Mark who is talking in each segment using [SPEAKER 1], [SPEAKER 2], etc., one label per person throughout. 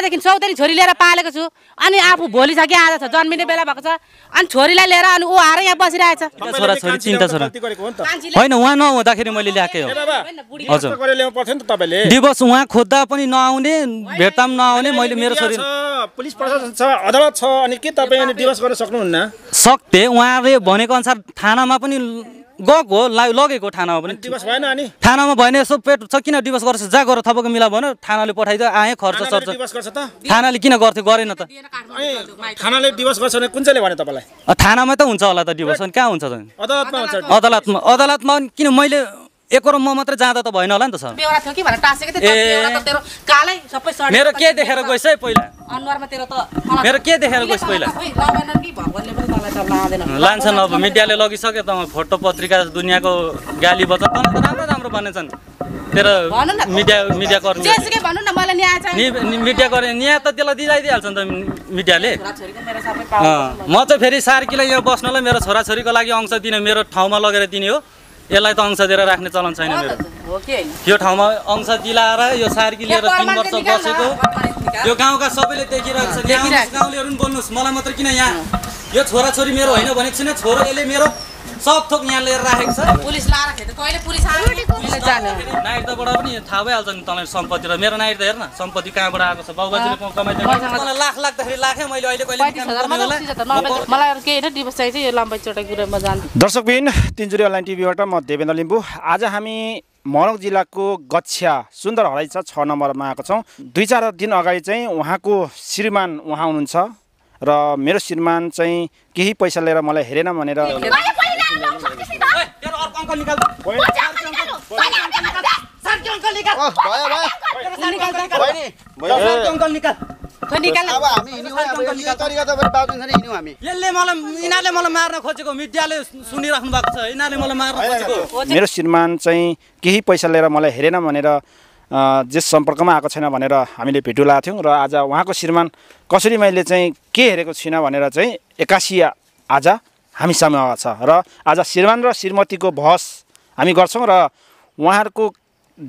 [SPEAKER 1] सानैदेखि चौधरी छोरी लिएर पालेको छु अनि आफू भोलि छ कि आज छ जन्मिने बेला भएको छ अनि छोरीलाई लिएर अनि ऊ आएर यहाँ बसिरहेछ
[SPEAKER 2] छोरा छोरी चिन्ता छोरा होइन उहाँ नहुँदाखेरि मैले ल्याएकै
[SPEAKER 3] हो हजुर दिवस
[SPEAKER 2] उहाँ खोज्दा पनि नआउने भेट्दा पनि नआउने मैले मेरो छोरी
[SPEAKER 3] पुलिस प्रशासन छ अदालत छ अनि के तपाईँ दिवस गर्न सक्नुहुन्न
[SPEAKER 2] सक्थे उहाँले भनेको अनुसार थानामा पनि गएको लगेको थानामा पनि दिवस भएन अनि थानामा भएन यसो पेट छ किन डिभोर्स गर्छ जहाँ गर थपको मिला भएन थानाले पठाइदियो आएँ खर्च
[SPEAKER 3] त
[SPEAKER 2] थानाले किन गर्थ्यो गरेन त
[SPEAKER 3] थानाले डिभोर्स गर्छ भने कुन चाहिँ भने तपाईँलाई
[SPEAKER 2] थानामा त हुन्छ होला त डिभोर्स कहाँ हुन्छ अदालतमा अदालतमा किन मैले एकरो म मात्र जाँदा त भएन होला नि त सर
[SPEAKER 1] मेरो के देखेर गइस है पहिला मेरो के देखेर गइस पहिला लान्छन् अब
[SPEAKER 2] मिडियाले लगिसक्यो त फोटो पत्रिका दुनियाँको गाली बच्चा तँ त राम्रो राम्रो बनेछन् तेरो मिडिया मिडिया कर्मी मिडिया गर्ने न्याय त त्यसलाई दिलाइदिइहाल्छ नि त मिडियाले म चाहिँ फेरि सार्कीलाई यहाँ बस्नलाई मेरो छोराछोरीको लागि अंश दिने मेरो ठाउँमा लगेर दिने हो यसलाई त अंश दिएर राख्ने चलन छैन
[SPEAKER 1] मेरो
[SPEAKER 2] यो ठाउँमा अंश दिलाएर यो सार्की लिएर तिन वर्ष बसेको यो गाउँका सबैले देखिरहेको छ गाउँलेहरू पनि बोल्नुहोस् मलाई मात्र किन यहाँ यो छोराछोरी मेरो होइन भनेको छैन छोरो यसले मेरो सब थोक यहाँ लिएर राखेको छ
[SPEAKER 1] पुलिस लाएर कहिले पुलिस
[SPEAKER 2] पनि थाहा भइहाल्छ नि तपाईँको सम्पत्ति र मेरो त हेर्न सम्पत्ति कहाँबाट आएको छ बाउबाजीले
[SPEAKER 1] लाख लाग्दाखेरि लाखेँ मैले अहिले मलाई केही दिवस यो
[SPEAKER 3] दर्शकबिन तिनजुरी अनलाइन टिभीबाट म देवेन्द्र लिम्बू आज हामी मरङ जिल्लाको गच्छ्या सुन्दर छ छ नम्बरमा आएको छौँ दुई चार दिन अगाडि चाहिँ उहाँको श्रीमान उहाँ हुनुहुन्छ र मेरो श्रीमान चाहिँ केही पैसा लिएर मलाई हेरेन भनेर मेरो श्रीमान चाहिँ केही पैसा लिएर मलाई हेरेन भनेर जे सम्पर्कमा आएको छैन भनेर हामीले भेटु लगाएको थियौँ र आज उहाँको श्रीमान कसरी मैले चाहिँ के हेरेको छुइनँ भनेर चाहिँ एक्कासी आज हामीसँग छ र आज श्रीमान र श्रीमतीको बहस हामी गर्छौँ र उहाँहरूको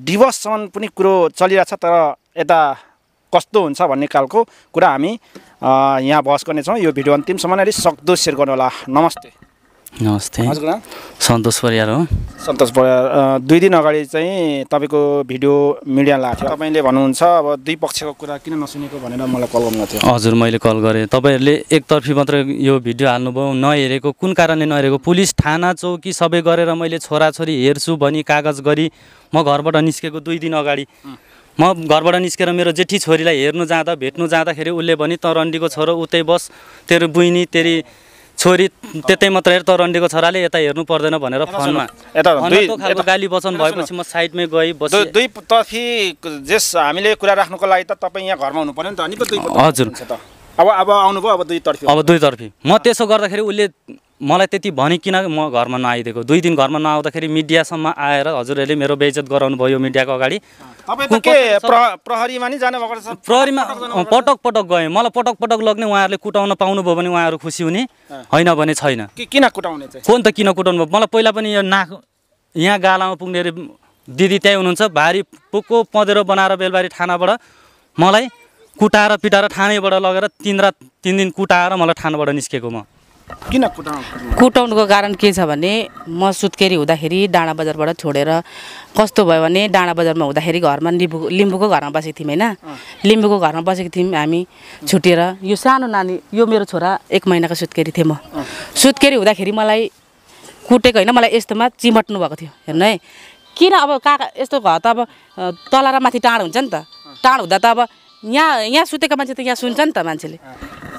[SPEAKER 3] डिभोर्ससम्म पनि कुरो चलिरहेछ तर यता कस्तो हुन्छ भन्ने खालको कुरा हामी यहाँ बहस गर्नेछौँ यो भिडियो अन्तिमसम्म अलिक सक्दो सेयर गर्नुहोला नमस्ते
[SPEAKER 2] नमस्ते हजुर सन्तोष परियार हो
[SPEAKER 3] सन्तोष परियार दुई दिन अगाडि चाहिँ तपाईँको भिडियो मिडिया लाग्थ्यो तपाईँले भन्नुहुन्छ अब दुई पक्षको कुरा किन नसुनेको भनेर मलाई कल गर्नु थियो हजुर
[SPEAKER 2] मैले कल गरेँ तपाईँहरूले एकतर्फी मात्र यो भिडियो हाल्नुभयो नहेरेको कुन कारणले नहेरेको पुलिस थाना चौकी सबै गरेर मैले छोराछोरी हेर्छु भनी कागज गरी म घरबाट निस्केको दुई दिन अगाडि म घरबाट निस्केर मेरो जेठी छोरीलाई हेर्नु जाँदा भेट्नु जाँदाखेरि उसले भने त रन्डीको छोरो उतै बस तेरो बुइनी तेरि छोरी त्यतै मात्र हेर तरन्डीको छोराले यता हेर्नु पर्दैन भनेर फोनमा यता गाली वचन भएपछि
[SPEAKER 3] म साइडमै गएँ बसेँ दुई तर्फी जेस हामीले कुरा राख्नुको लागि त तपाईँ यहाँ घरमा हुनु पर्यो नि त हजुर अब अब आउनुभयो अब दुई तर्फी अब दुई तर्फी
[SPEAKER 2] म त्यसो गर्दाखेरि उसले मलाई त्यति भनिकन म घरमा नआइदिएको दुई दिन घरमा नआउँदाखेरि मिडियासम्म आएर हजुरहरूले मेरो बेइज्जत गराउनु भयो मिडियाको अगाडि
[SPEAKER 3] प्रहरीमा प्रहरीमा
[SPEAKER 2] पटक पटक गएँ मलाई पटक पटक लग्ने उहाँहरूले कुटाउन पाउनुभयो भने उहाँहरू खुसी हुने होइन भने छैन
[SPEAKER 3] किन कुटाउने कोन
[SPEAKER 2] त किन कुटाउनु भयो मलाई पहिला पनि यो नाक यहाँ गालामा पुग्ने दिदी त्यहीँ हुनुहुन्छ भारी पुको पँधेरो बनाएर बेलबारी थानाबाट मलाई कुटाएर पिटाएर थानैबाट लगेर तिन रात तिन दिन कुटाएर मलाई थानाबाट निस्केको म
[SPEAKER 1] किन कुटाउनुको कारण के छ भने म सुत्केरी हुँदाखेरि डाँडा बजारबाट छोडेर कस्तो भयो भने डाँडा बजारमा हुँदाखेरि घरमा लिम्बू लिम्बूको घरमा बसेको थियौँ होइन लिम्बूको घरमा बसेको थियौँ हामी छुटेर यो सानो नानी यो मेरो छोरा एक महिनाको सुत्केरी थिएँ म सुत्केरी हुँदाखेरि मलाई कुटेको होइन मलाई यस्तोमा चिमट्नु भएको थियो हेर्नु है किन अब काका यस्तो घर त अब तल र माथि टाढ हुन्छ नि त टाढ हुँदा त अब यहाँ यहाँ सुतेको मान्छे त यहाँ सुन्छ नि त मान्छेले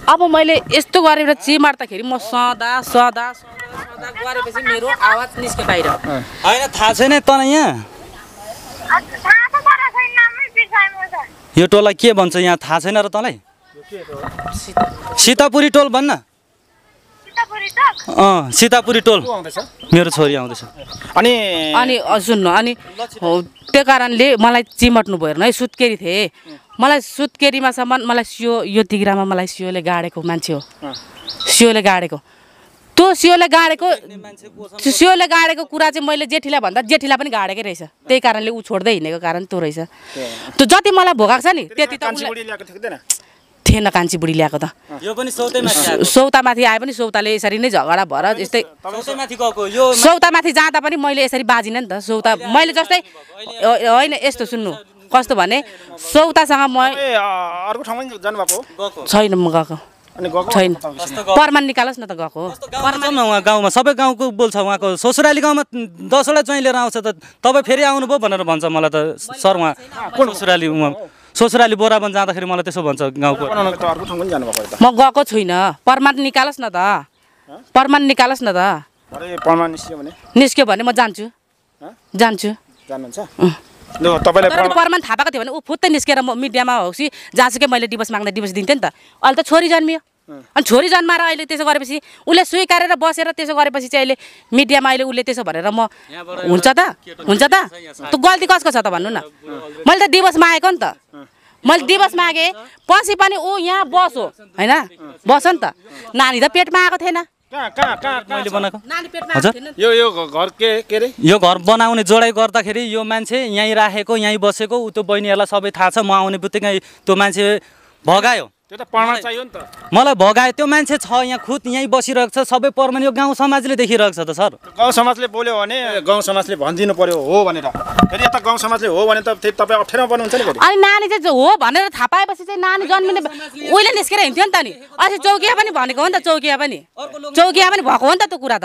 [SPEAKER 1] अब मैले यस्तो गरेर चिमार्दाखेरि म सदा सदा सदा गरेपछि मेरो आवाज निस्क्यो बाहिर
[SPEAKER 2] होइन थाहा छैन तँ यहाँ यो टोललाई के भन्छ यहाँ थाहा छैन र तँलाई सीतापुरी टोल भन्न
[SPEAKER 1] अँ सीतापुरी टोल
[SPEAKER 2] मेरो छोरी आउँदैछ
[SPEAKER 1] अनि अनि सुन्नु अनि त्यो कारणले मलाई चिमट्नु भएन है सुत्केरी थिएँ मलाई सुत्केरीमासम्म मलाई सियो यो तिग्रामा मलाई सियोले गाडेको मान्छे हो सियोले गाडेको त्यो सियोले गाडेको सियोले गाडेको कुरा चाहिँ मैले जेठीलाई भन्दा जेठीलाई पनि गाडेकै रहेछ त्यही कारणले ऊ छोड्दै हिँडेको कारण त्यो रहेछ त्यो जति मलाई भोगाएको छ नि त्यति
[SPEAKER 3] त
[SPEAKER 1] थिएन कान्छी बुढी ल्याएको त यो पनि सौतामाथि आए पनि सौताले यसरी नै झगडा भएर यस्तै सौतामाथि जाँदा पनि मैले यसरी बाजिनँ नि त सौता मैले जस्तै होइन यस्तो सुन्नु कस्तो भने सौतासँग म अर्को
[SPEAKER 3] ठाउँमा छैन म गएको
[SPEAKER 1] छैन प्रमाण निकालोस् न त गएको
[SPEAKER 2] गाउँमा सबै गाउँको बोल्छ उहाँको ससुराली गाउँमा दसवटा चाहिँ लिएर आउँछ त तपाईँ फेरि आउनुभयो भनेर भन्छ मलाई त सर उहाँ कुन ससुराली उहाँ ससुराली बोराबन जाँदाखेरि मलाई त्यसो भन्छ
[SPEAKER 3] गाउँको म
[SPEAKER 1] गएको छुइनँ प्रमाण निकालोस् न त प्रमाण निकालोस् न त निस्क्यो भने म जान्छु जान्छु जानुहुन्छ
[SPEAKER 3] प्रमाण
[SPEAKER 1] थाहा पाएको थियो भने ऊ फुत्तै निस्केर म मिडियामा होस् कि जहाँ मैले डिभोर्स माग्दा डिभोर्स दिन्थेँ नि त अहिले त छोरी जन्मियो अनि छोरी जन्माएर अहिले त्यसो गरेपछि उसले स्वीकारेर बसेर त्यसो गरेपछि चाहिँ अहिले मिडियामा अहिले उसले त्यसो भनेर म हुन्छ त हुन्छ त त्यो गल्ती कसको छ त भन्नु न मैले त दिवस मागेको नि त मैले दिवस मागेँ पछि पनि ऊ यहाँ बस हो होइन बस नि त नानी त पेटमा आएको थिएन
[SPEAKER 3] यो
[SPEAKER 2] यो घर के के अरे यो घर बनाउने जोडाइ गर्दाखेरि यो मान्छे यहीँ राखेको यहीँ बसेको ऊ त्यो बहिनीहरूलाई सबै थाहा छ म आउने बित्तिकै त्यो मान्छे भगायो
[SPEAKER 3] मलाई
[SPEAKER 2] भगायो त्यो मान्छे छ यहाँ खुद यहीँ बसिरहेको छ सबै प्रमाण
[SPEAKER 3] यो गाउँ समाजले देखिरहेको छ त सर गाउँ समाजले बोल्यो भने गाउँ समाजले भनिदिनु पर्यो हो भनेर फेरि यता गाउँ समाजले हो भने त फेरि तपाईँ अप्ठ्यारो पर्नुहुन्छ नि अनि
[SPEAKER 1] नानी चाहिँ हो भनेर थाहा पाएपछि चाहिँ नानी जन्मिने उहिले निस्केर हिँड्थ्यो नि त नि अस्ति चौकिया पनि भनेको हो नि त चौकिया पनि चौकिया पनि भएको हो नि त त्यो कुरा त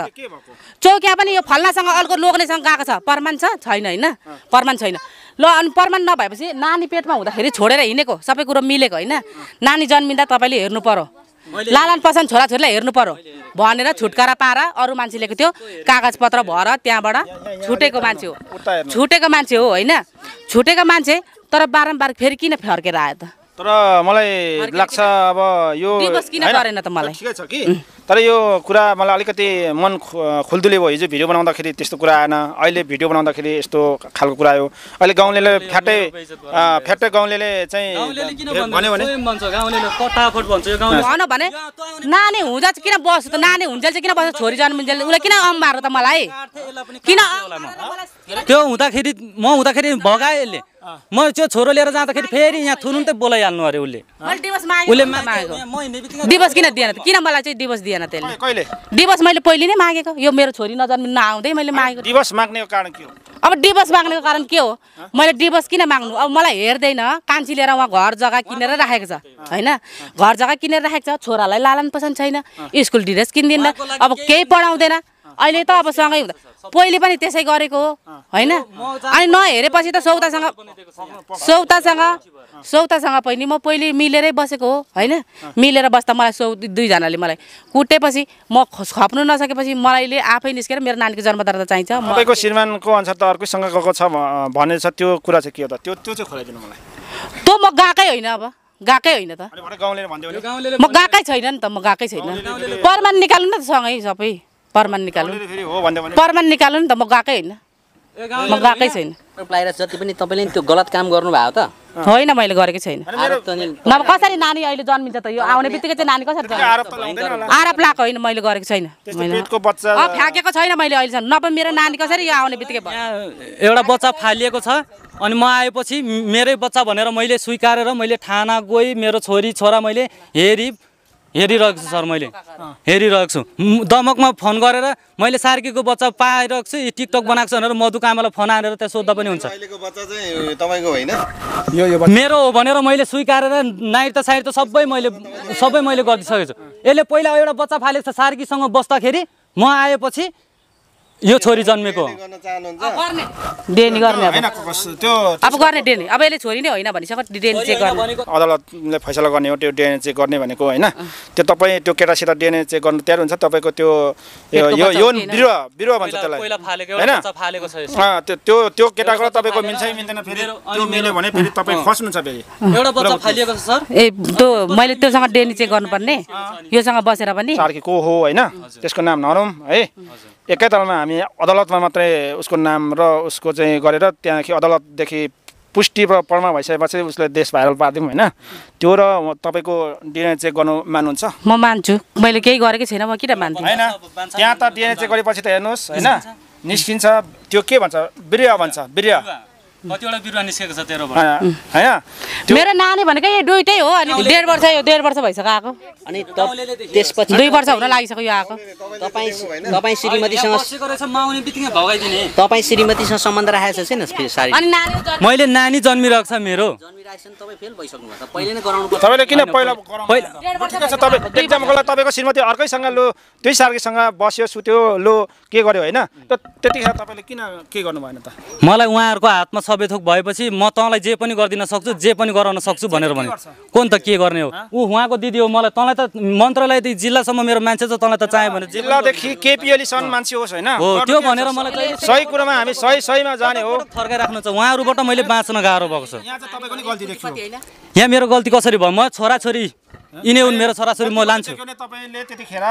[SPEAKER 1] चौकिया पनि यो फल्नासँग अर्को लोग्नेसँग गएको छ प्रमाण छ छैन होइन प्रमाण छैन ल अनि प्रमाण नभएपछि नानी पेटमा हुँदाखेरि छोडेर हिँडेको सबै कुरो मिलेको होइन नानी जन्मिँदा तपाईँले हेर्नु पर्यो लालन पसन छोराछोरीलाई हेर्नु पर्यो भनेर छुटकारा पाएर अरू मान्छे लिएको थियो कागज पत्र भएर त्यहाँबाट छुटेको मान्छे हो छुटेको मान्छे हो होइन छुटेको मान्छे तर बारम्बार फेरि किन फर्केर आयो त
[SPEAKER 3] तर मलाई लाग्छ अब यो ठिकै छ कि तर यो कुरा मलाई अलिकति मन खुल्दुले भयो हिजो भिडियो बनाउँदाखेरि त्यस्तो कुरा आएन अहिले भिडियो बनाउँदाखेरि यस्तो खालको कुरा आयो अहिले गाउँले फ्याट्टै फ्याटै गाउँले चाहिँ
[SPEAKER 1] भने नानी हुँदा चाहिँ किन बस्छ त नानी हुन्छ चाहिँ किन बस्छ छोरी जन्मिन्जेल उसलाई किन अम्बार त मलाई
[SPEAKER 2] किन त्यो हुँदाखेरि म हुँदाखेरि भगाएँ यसले म त्यो छोरो लिएर जाँदाखेरि फेरि यहाँ थुनु त बोलाइहाल्नु अरे उसले
[SPEAKER 1] उसले मागेको दिवस किन दिएन किन मलाई चाहिँ दिवस दिएन त्यसले कहिले दिवस मैले पहिले नै मागेको यो मेरो छोरी नजन्मिन नआउँदै मैले मागेको दिवस माग्नेको कारण के हो अब डिभोर्स माग्नेको कारण के हो मैले डिभोर्स किन माग्नु अब मलाई हेर्दैन कान्छी लिएर उहाँ घर जग्गा किनेर राखेको छ होइन घर जग्गा किनेर राखेको छ छोरालाई लालन पसन छैन स्कुल ड्रेस किनिदिन्न अब केही पढाउँदैन अहिले त अब सँगै हुँदा पहिले पनि त्यसै गरेको होइन अनि नहेरेपछि त सौतासँग सौतासँग सौतासँग पनि म पहिले मिलेरै बसेको हो होइन मिलेर बस्दा मलाई सौ दुईजनाले मलाई कुटेपछि म खप्नु नसकेपछि मलाई आफै निस्केर मेरो नानीको जन्मदार त चाहिन्छ तपाईँको
[SPEAKER 3] श्रीमानको अनुसार त अर्कैसँग गएको छ भनेछ त्यो कुरा चाहिँ के हो त त्यो त्यो चाहिँ खोलाइदिनु मलाई
[SPEAKER 1] त्यो म गएकै होइन अब गएकै होइन त म गएकै छैन नि त म गएकै छैन परमान निकाल्नु न त सँगै सबै परमान
[SPEAKER 3] निकाल्नु परमान
[SPEAKER 1] निकाल्नु नि त म गएकै होइन म गएकै छैन जति पनि तपाईँले त्यो गलत काम गर्नुभएको त होइन मैले गरेकै छैन नभए कसरी नानी अहिले जन्मिन्छ त यो आउने बित्तिकै चाहिँ नानी कसरी
[SPEAKER 3] आरोप
[SPEAKER 1] लगाएको होइन मैले गरेको छैन
[SPEAKER 3] फ्याँकेको
[SPEAKER 1] छैन मैले अहिलेसम्म नभए मेरो नानी कसरी यो आउने बित्तिकै
[SPEAKER 3] एउटा बच्चा
[SPEAKER 2] फालिएको छ अनि म आएपछि मेरै बच्चा भनेर मैले स्विकारेर मैले थाना गएँ मेरो छोरी छोरा मैले हेरी हेरिरहेको छु सर मैले हेरिरहेको छु दमकमा फोन गरेर मैले सार्कीको बच्चा पाइरहेको छु यो टिकटक बनाएको छु भनेर मधुकामालाई फोन हानेर त्यहाँ सोद्धा पनि हुन्छ यो मेरो हो भनेर मैले स्विकारेर साइड त सबै मैले सबै मैले गरिदिइसकेको छु यसले पहिला एउटा बच्चा फालेको छ सार्कीसँग बस्दाखेरि
[SPEAKER 3] म आएपछि यो छोरी जन्मेको गर्ने अब गर्ने
[SPEAKER 1] डेन अब यसले छोरी नै होइन भनिसक्यो डेन चेक गर्ने
[SPEAKER 3] अदालतले फैसला गर्ने हो त्यो डेन चेक गर्ने भनेको होइन त्यो तपाईँ त्यो केटासित डेन चेक गर्नु तयार हुन्छ तपाईँको त्यो यो यो बिरुवा बिरुवा भन्छ त्यसलाई होइन त्यो त्यो त्यो केटाको तपाईँको मिल्छ मिल्दैन फेरि त्यो मिल्यो भने फेरि तपाईँ खस्नुहुन्छ फेरि एउटा बच्चा फालिएको छ सर ए
[SPEAKER 1] त्यो मैले त्योसँग डेन चेक गर्नुपर्ने योसँग बसेर पनि
[SPEAKER 3] को हो होइन त्यसको नाम नरौँ है एकै तालमा हामी अदालतमा मात्रै उसको नाम र उसको चाहिँ गरेर त्यहाँदेखि अदालतदेखि पुष्टि र प्रमाण भइसकेपछि उसले देश भाइरल पारिदिउँ होइन त्यो र तपाईँको डिएनए चेक गर्नु मान्नुहुन्छ
[SPEAKER 1] म मान्छु मैले केही गरेकै छैन म किन मान्छु होइन
[SPEAKER 3] त्यहाँ त डिएनए चेक गरेपछि त हेर्नुहोस् होइन निस्किन्छ त्यो के भन्छ बिरुवा भन्छ बिरुवा
[SPEAKER 2] कतिवटा बिरुवा निस्केको छ तेरो
[SPEAKER 3] होइन
[SPEAKER 1] मेरो नानी भनेको यही दुइटै हो अनि डेढ वर्ष यो डेढ वर्ष भइसक्यो आएको अनि त्यसपछि दुई वर्ष हुन लागिसक्यो यो आएको
[SPEAKER 2] तपाईँ तपाईँ श्रीमतीसँग तपाईँ
[SPEAKER 1] श्रीमतीसँग सम्बन्ध राखेको छैन
[SPEAKER 2] मैले नानी जन्मिरहेको छ मेरो
[SPEAKER 3] तपाईँले किन पहिला तपाईँको श्रीमती अर्कैसँग लो त्यही सार्कीसँग बस्यो सुत्यो लो के गर्यो होइन त्यतिखेर तपाईँले किन के गर्नु भएन त मलाई उहाँहरूको
[SPEAKER 2] हातमा सबैथोक भएपछि म तँलाई जे पनि गरिदिन सक्छु जे पनि गराउन सक्छु भनेर भन्यो कोन त के गर्ने हो ऊ उहाँको दिदी हो मलाई तँलाई त मन्त्रालयदेखि जिल्लासम्म मेरो मान्छे छ तँलाई त चाहे भने
[SPEAKER 3] जिल्लादेखि केपिएलीसम्म मान्छे होस् होइन हो त्यो भनेर मलाई सही
[SPEAKER 2] कुरामा हामी सही सहीमा जाने हो फर्काइराख्नु छ उहाँहरूबाट मैले बाँच्न गाह्रो भएको छ यहाँ मेरो गल्ती कसरी भयो म छोराछोरी यिनै हुन् मेरो छोराछोरी म लान्छु तपाईँले
[SPEAKER 3] त्यतिखेर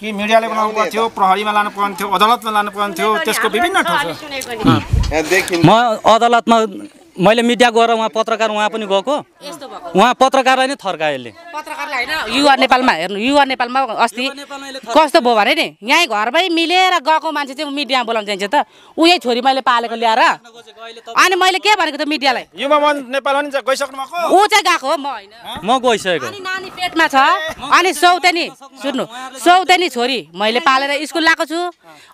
[SPEAKER 3] कि मिडियाले बनाउनु पर्थ्यो प्रहरीमा लानु पर्ने थियो अदालतमा लानु पर्ने थियो त्यसको विभिन्न ठाउँ म
[SPEAKER 2] अदालतमा मैले मिडिया गएर उहाँ पत्रकार उहाँ पनि गएको उहाँ पत्रकारलाई नै थर्का यसले पत्रकारलाई
[SPEAKER 1] होइन युवा नेपालमा हेर्नु युवा नेपालमा अस्ति कस्तो भयो भने नि यहीँ घरमै मिलेर गएको मान्छे चाहिँ मिडियामा बोलाउनु चाहिन्छ त उही छोरी मैले पालेको ल्याएर अनि मैले के भनेको त मिडियालाई ऊ चाहिँ गएको हो म
[SPEAKER 2] म गइसकेको
[SPEAKER 1] नानी पेटमा छ अनि सौतेनी सुन्नु सौतेनी छोरी मैले पालेर स्कुल लगाएको छु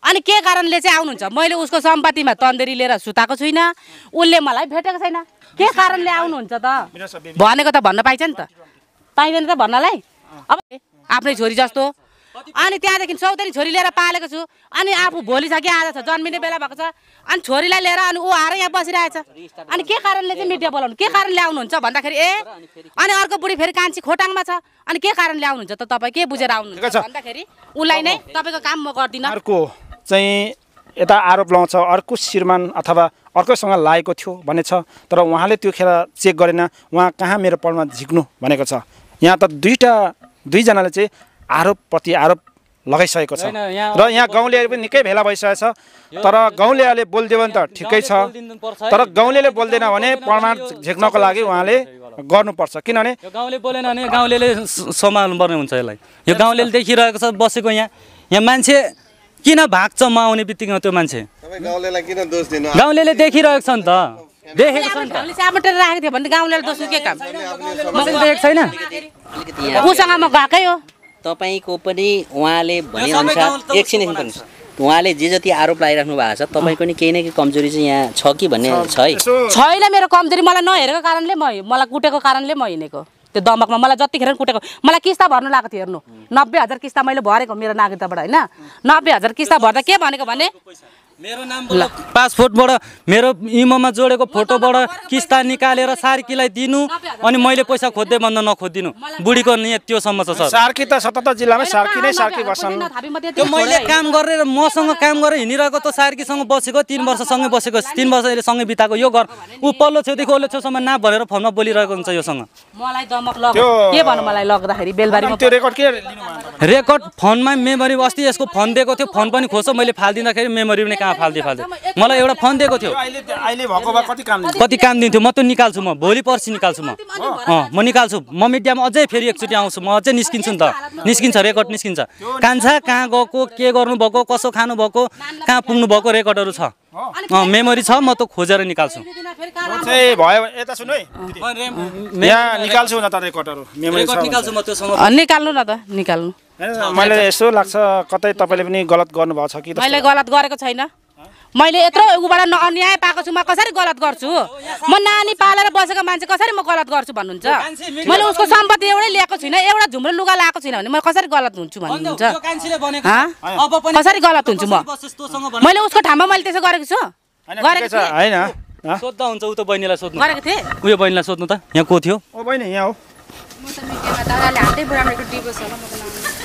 [SPEAKER 1] अनि के कारणले चाहिँ आउनुहुन्छ मैले उसको सम्पत्तिमा तन्देरी लिएर सुताएको छुइनँ उसले मलाई भेटेको बोलेको छैन के कारणले आउनुहुन्छ त भनेको त भन्न पाइन्छ नि त पाइँदैन त भन्नलाई अब आफ्नै छोरी जस्तो अनि त्यहाँदेखि चौधरी छोरी लिएर पालेको छु अनि आफू भोलि छ कि आज छ जन्मिने बेला भएको छ अनि छोरीलाई लिएर अनि ऊ आएर यहाँ बसिरहेछ अनि के कारणले चाहिँ मिडिया बोलाउनु के कारणले आउनुहुन्छ भन्दाखेरि ए अनि अर्को बुढी फेरि कान्छी खोटाङमा छ अनि के कारणले आउनुहुन्छ त तपाईँ के बुझेर आउनुहुन्छ भन्दाखेरि उसलाई नै तपाईँको काम म
[SPEAKER 3] गर्दिनँ अर्को चाहिँ यता आरोप लगाउँछ अर्को श्रीमान अथवा अर्कैसँग लागेको थियो भन्ने छ तर उहाँले त्यो खेला चेक गरेन उहाँ कहाँ मेरो पलमा झिक्नु भनेको छ यहाँ त दुईवटा दुईजनाले चाहिँ आरोप प्रति आरोप लगाइसकेको छ र यहाँ गाउँले पनि निकै भेला भइसकेको छ तर गाउँलेले बोलिदियो भने त ठिकै छ तर गाउँले बोल्दैन भने प्रमाण झेक्नको लागि उहाँले गर्नुपर्छ किनभने
[SPEAKER 2] गाउँले बोलेन भने गाउँले सम्हाल्नुपर्ने हुन्छ यसलाई यो गाउँले देखिरहेको छ बसेको यहाँ यहाँ मान्छे किन भाग्छ म आउने बित्तिकै त्यो मान्छे
[SPEAKER 3] गाउँले
[SPEAKER 2] देखिरहेको छ नि त थियो
[SPEAKER 1] काम छैन हो तपाईँको पनि उहाँले भनेअनुसार एकछिन एकछिन उहाँले जे जति आरोप लगाइराख्नु भएको छ तपाईँको नि केही न केही कमजोरी चाहिँ यहाँ छ कि भन्ने छ है छैन मेरो कमजोरी मलाई नहेरेको कारणले म मलाई कुटेको कारणले म हिँडेको त्यो दमकमा मलाई जतिखेर कुटेको मलाई किस्ता भर्नु लागेको थियो हेर्नु नब्बे हजार किस्ता मैले भरेको मेरो नागरिकताबाट होइन नब्बे हजार किस्ता भर्दा के भनेको भने
[SPEAKER 2] मेरो नाम पासपोर्टबाट मेरो इमोमा जोडेको फोटोबाट किस्ता निकालेर सार्कीलाई दिनु अनि मैले पैसा खोज्दै भन्दा नखोजिदिनु बुढीको नियत त्योसम्म छ सर
[SPEAKER 3] सार्की त सतहत्तर जिल्लामा सार्की नै सार्की बस्छन् त्यो मैले
[SPEAKER 2] काम गरेर मसँग काम गरेर हिँडिरहेको त सार्कीसँग बसेको तिन वर्षसँगै बसेको तिन वर्ष अहिले सँगै बिताएको यो घर ऊ पल्लो छेउदेखि ओल्लो छेउसम्म ना भनेर फोनमा बोलिरहेको हुन्छ योसँग रेकर्ड फोनमा मेमोरी अस्ति यसको फोन दिएको थियो फोन पनि खोज्छ मैले फालिदिँदाखेरि मेमोरी पनि कहाँ फाल्दै फाल्दै मलाई एउटा फोन दिएको थियो कति काम दिन्थ्यो म त निकाल्छु म भोलि पर्सि निकाल्छु म अँ म निकाल्छु म मिडियामा अझै फेरि एकचोटि आउँछु म अझै निस्किन्छु नि त निस्किन्छ रेकर्ड निस्किन्छ कान्छ कहाँ गएको के गर्नुभएको कसो खानुभएको कहाँ पुग्नु पुग्नुभएको रेकर्डहरू छ अँ मेमोरी छ म त खोजेर निकाल्छु
[SPEAKER 3] निकाल्नु न त निकाल्नु मैले यसो लाग्छ कतै तपाईँले पनि गलत गर्नुभएको छ कि मैले
[SPEAKER 1] गलत गरेको छैन मैले यत्रो ऊबाट न अन्याय पाएको छु म कसरी गलत गर्छु म नानी पालेर बसेको मान्छे कसरी म गलत गर्छु भन्नुहुन्छ मैले उसको सम्पत्ति एउटै ल्याएको छुइनँ एउटा झुम्रो लुगा लगाएको छुइनँ भने म कसरी गलत हुन्छु भन्नुहुन्छ कसरी गलत हुन्छु म
[SPEAKER 2] मैले
[SPEAKER 3] उसको ठाउँमा मैले त्यसो गरेको छु गरेको छु होइन
[SPEAKER 2] सोध्दा हुन्छ उ त बहिनीलाई सोध्नु गरेको थिएँ उयो बहिनीलाई सोध्नु
[SPEAKER 3] त यहाँ को थियो ओ बहिनी यहाँ हो म त दादाले हातै बुढामा डिभोर्स होला म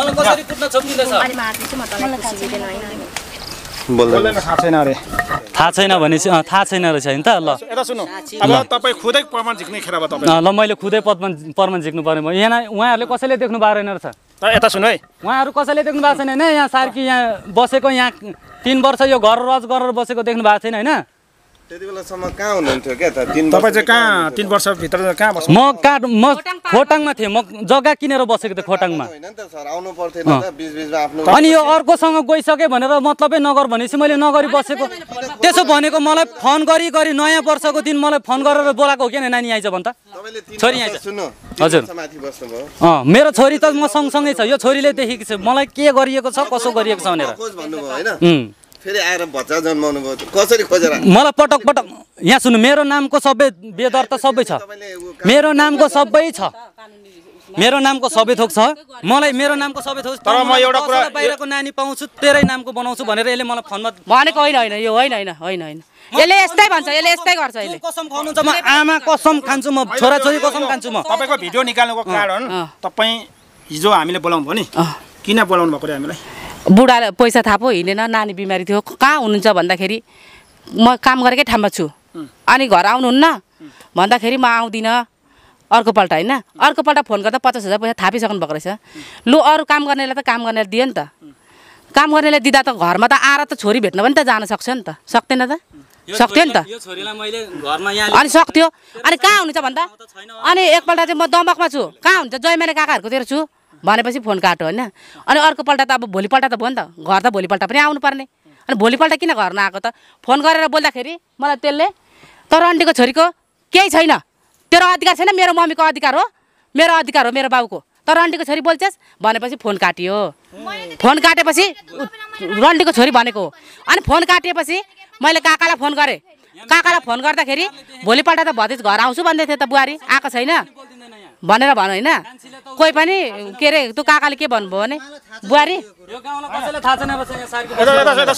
[SPEAKER 3] मलाई कसरी कुट्न छोपिँदैछ थाहा छैन अरे
[SPEAKER 2] थाहा छैन भने थाहा छैन रहेछ नि त ल
[SPEAKER 3] यता सुन्नु अब तपाईँ खुदै पर्मन झिक्ने खेर तपाईँ ल
[SPEAKER 2] मैले खुदै पर्मन पर्मन झिक्नु पर्ने भयो यहाँ उहाँहरूले कसैले देख्नु भएको रहेन रहेछ यता सुन है उहाँहरू कसैले देख्नु भएको छैन होइन यहाँ सार्की यहाँ बसेको यहाँ तिन वर्ष यो घर
[SPEAKER 3] रज गरेर बसेको देख्नु भएको छैन होइन तपाईँ चाहिँ कहाँ तिन वर्षभित्र कहाँ
[SPEAKER 2] बस्नु म काठ म खोटाङमा थिएँ म जग्गा किनेर बसेको थिएँ खोटाङमा
[SPEAKER 1] अनि
[SPEAKER 3] यो
[SPEAKER 2] अर्कोसँग गइसकेँ भनेर मतलबै नगर भनेपछि मैले नगरी बसेको त्यसो भनेको मलाई फोन गरी गरी नयाँ वर्षको दिन मलाई फोन गरेर बोलाएको हो कि नानी आइज भन्दा छोरी आइज हजुर अँ मेरो छोरी त म सँगसँगै छ यो छोरीले देखेको छ मलाई के गरिएको छ कसो गरिएको छ भनेर
[SPEAKER 3] फेरि आएर बच्चा जन्माउनु भयो कसरी खोजेर
[SPEAKER 2] मलाई पटक पटक यहाँ सुन्नु मेरो नामको सबै बेदर त सबै छ मेरो नामको सबै छ मेरो नामको सबै थोक छ मलाई मेरो नामको सबै थोक तर म एउटा
[SPEAKER 3] कुरा
[SPEAKER 1] बाहिरको नानी पाउँछु तेरै नामको बनाउँछु भनेर यसले मलाई फोनमा भनेको होइन होइन यो होइन होइन होइन होइन यसले यस्तै भन्छ यसले यस्तै गर्छ यसले कसम खुवाउनुहुन्छ म आमा
[SPEAKER 3] कसम खान्छु म छोराछोरी कसम खान्छु म तपाईँको भिडियो निकाल्नुको कारण तपाईँ हिजो हामीले बोलाउनु भयो नि किन बोलाउनु भएको हामीलाई
[SPEAKER 1] बुढा पैसा थाहा पो हिँडेन नानी बिमारी थियो कहाँ हुनुहुन्छ भन्दाखेरि म काम गरेकै ठाउँमा छु अनि घर आउनुहुन्न भन्दाखेरि म आउँदिनँ अर्कोपल्ट होइन अर्कोपल्ट फोन गर्दा पचास हजार पैसा थापिसक्नु भएको रहेछ लु अरू काम गर्नेलाई त काम गर्नेलाई दियो नि त काम गर्नेलाई दिँदा त घरमा त आएर त छोरी भेट्न पनि त जान सक्छ नि त सक्दैन त सक्थ्यो नि त अनि सक्थ्यो अनि कहाँ हुनुहुन्छ भन्दा अनि एकपल्ट चाहिँ म दमकमा छु कहाँ हुन्छ जयमाने काकाहरूकोतिर छु भनेपछि फोन काट्यो होइन अनि अर्कोपल्ट त अब भोलिपल्ट त भयो नि त घर त भोलिपल्ट पनि आउनुपर्ने अनि भोलिपल्ट किन घर नआएको त फोन गरेर बोल्दाखेरि मलाई त्यसले तर अन्डीको छोरीको केही छैन तेरो अधिकार छैन मेरो मम्मीको अधिकार हो मेरो अधिकार हो मेरो बाबुको तर रन्डीको छोरी बोल्छेस् भनेपछि फोन काटियो फोन काटेपछि रन्डीको छोरी भनेको हो अनि फोन काटिएपछि मैले काकालाई फोन गरेँ काकालाई फोन गर्दाखेरि भोलिपल्ट त भतिज घर आउँछु भन्दै थियो त बुहारी आएको छैन भनेर भन होइन कोही पनि के अरे त्यो काकाले के भन्नुभयो भने बुहारी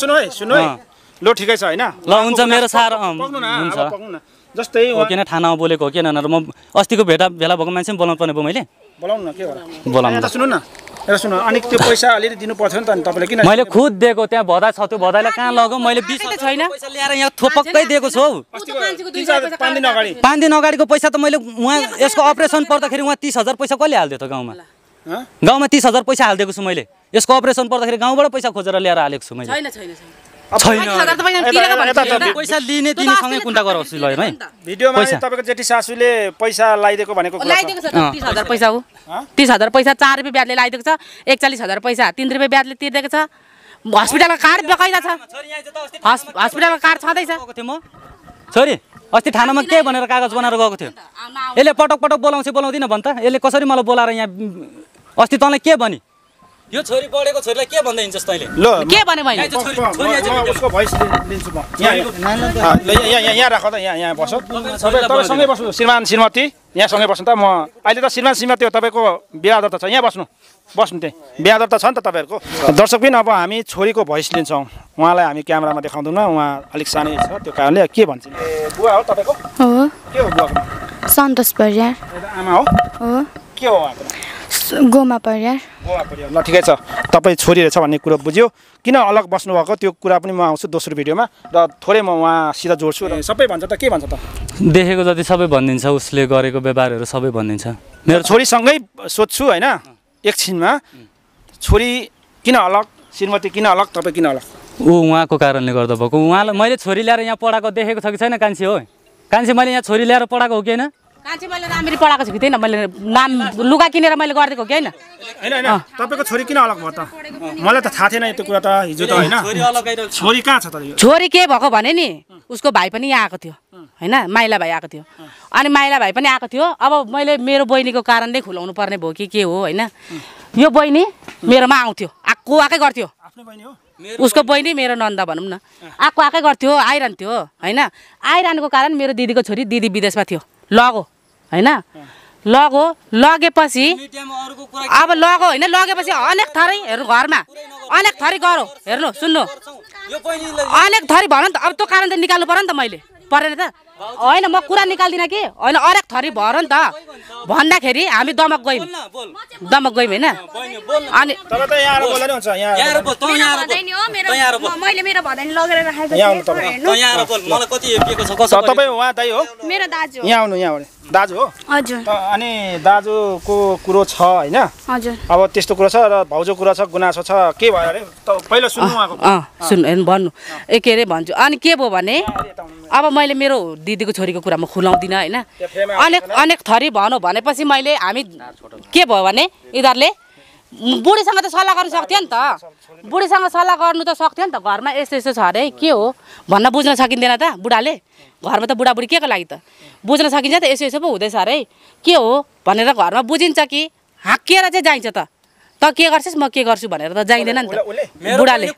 [SPEAKER 3] सुन्नु है सुन्नु है ठिकै छ होइन ल हुन्छ मेरो सार हुन्छ जस्तै हो
[SPEAKER 2] किन थानामा बोलेको हो किन म अस्तिको भेटा भेला भएको मान्छे पनि बोलाउनु पर्ने भयो मैले बोलाउनु न के बोलाउनु सुन्नु
[SPEAKER 3] न र सुन अनि त्यो पैसा अलिअलि दिनु पर्थ्यो नि त अनि तपाईँले किन मैले खुद दिएको त्यहाँ भदा छ त्यो भदालाई कहाँ लगाउँ मैले बिस छैन ल्याएर
[SPEAKER 2] यहाँ थोपक्कै दिएको छु
[SPEAKER 1] पाँच
[SPEAKER 2] दिन अगाडि पाँच दिन अगाडिको पैसा त मैले उहाँ यसको अपरेसन पर्दाखेरि उहाँ तिस हजार पैसा कसले हालिदियो त गाउँमा गाउँमा तिस हजार पैसा हालिदिएको छु मैले यसको अपरेसन पर्दाखेरि गाउँबाट पैसा खोजेर ल्याएर हालेको छु
[SPEAKER 3] मैले
[SPEAKER 2] पैसा लिने दिनेसँगै कुन्टा ल
[SPEAKER 3] भिडियोमा जेठी पैसा भनेको छ तिस हजार
[SPEAKER 1] पैसा हो तिस हजार पैसा चार रुपियाँ ब्याजले लगाइदिएको छ एकचालिस हजार पैसा तिन रुपियाँ ब्याजले तिरिदिएको छ हस्पिटलको कार्ड बेकाइदा छ हस्पिटलको कार्ड छँदैछ म
[SPEAKER 2] छोरी अस्ति थानामा के भनेर कागज बनाएर गएको थियो यसले पटक पटक बोलाउँछ बोलाउँदिनँ भन् त यसले कसरी मलाई बोलाएर यहाँ अस्ति तँलाई के भनी यो छोरी
[SPEAKER 3] पढेको छोरीलाई के भन्दै हिँड्छस् तैँले ल के भने मैले उसको भोइस लिन्छु म यहाँ यहाँ राख त यहाँ यहाँ बस तपाईँ सँगै बस्नु श्रीमान श्रीमती यहाँ सँगै बस्नु त म अहिले त श्रीमान श्रीमती हो तपाईँको बिहादर त छ यहाँ बस्नु बस्नु त्यहीँ बिहादर त छ नि त तपाईँहरूको दर्शकबिन अब हामी छोरीको भोइस लिन्छौँ उहाँलाई हामी क्यामेरामा देखाउँदैनौँ उहाँ अलिक सानै छ त्यो कारणले के भन्छ बुवा हो तपाईँको हो के हो बुवाको
[SPEAKER 1] सन्तोष परियार
[SPEAKER 3] आमा हो हो के हो उहाँको गोमा परिवार गोमा परिवार ल ठिकै छ तपाईँ छोरी रहेछ भन्ने कुरो बुझ्यो किन अलग बस्नुभएको त्यो कुरा पनि म आउँछु दोस्रो भिडियोमा र थोरै म उहाँसित जोड्छु सबै भन्छ त के भन्छ त
[SPEAKER 2] देखेको जति सबै भनिदिन्छ उसले गरेको व्यवहारहरू सबै भनिदिन्छ
[SPEAKER 3] मेरो छोरीसँगै सोध्छु होइन एकछिनमा छोरी किन अलग श्रीमती किन अलग तपाईँ किन अलग
[SPEAKER 2] ऊ उहाँको कारणले गर्दा भएको उहाँलाई मैले छोरी ल्याएर यहाँ पढाएको देखेको छ कि छैन कान्छी हो कान्छी मैले यहाँ छोरी ल्याएर पढाएको हो कि होइन
[SPEAKER 3] कान्छी मैले राम्ररी
[SPEAKER 1] पढाएको छु कि त्यही मैले नाम लुगा किनेर मैले गरिदिएको कि
[SPEAKER 3] होइन होइन तपाईँको छोरी किन अलग भयो त मलाई त थाहा थिएन त्यो कुरा त हिजो त होइन छोरी कहाँ छ त
[SPEAKER 1] छोरी के भएको भने नि उसको भाइ पनि यहाँ आएको थियो होइन माइला भाइ आएको थियो अनि माइला भाइ पनि आएको थियो अब मैले मेरो बहिनीको कारणले खुलाउनु पर्ने भयो कि के हो होइन यो बहिनी मेरोमा आउँथ्यो आएको आएकै गर्थ्यो उसको बहिनी मेरो नन्दा भनौँ न आएको आएकै गर्थ्यो आइरहन्थ्यो होइन आइरहनुको कारण मेरो दिदीको छोरी दिदी विदेशमा थियो लगो होइन लगो लगेपछि अब लगो होइन लगेपछि अनेक थरी हेर्नु घरमा अनेक थरी गरौँ हेर्नु सुन्नु अनेक थरी भन त अब त्यो कारण त निकाल्नु पऱ्यो नि त मैले परेन त होइन म कुरा निकाल्दिनँ कि होइन अरेक थरी भर नि त भन्दाखेरि हामी दमक गयौँ दमक गयौँ होइन अनि
[SPEAKER 3] दाजु हो अनि दाजुको कुरो छ होइन
[SPEAKER 1] अब
[SPEAKER 3] त्यस्तो कुरो छ र भाउजू कुरो छ गुनासो छ के भयो अरे पहिला सुन्नु
[SPEAKER 1] भन्नु ए के अरे भन्छु अनि के भयो भने अब मैले मेरो दिदीको छोरीको कुरा म खुलाउँदिनँ होइन
[SPEAKER 3] अनेक
[SPEAKER 1] अनेक थरी भनौँ भनेपछि मैले हामी के भयो भने यिनीहरूले बुढीसँग त सल्लाह गर्नु सक्थ्यो नि त बुढीसँग सल्लाह गर्नु त सक्थ्यो नि त घरमा यस्तो यस्तो छ अरे के हो भन्न बुझ्न सकिँदैन त बुढाले घरमा त बुढाबुढी के को लागि त बुझ्न सकिन्छ त यसो यसो पो हुँदैछ अरे के हो भनेर घरमा बुझिन्छ कि हाँकिएर चाहिँ जाइन्छ त त के गर्छस् म के गर्छु भनेर त जाइँदैन नि
[SPEAKER 3] त बुढाले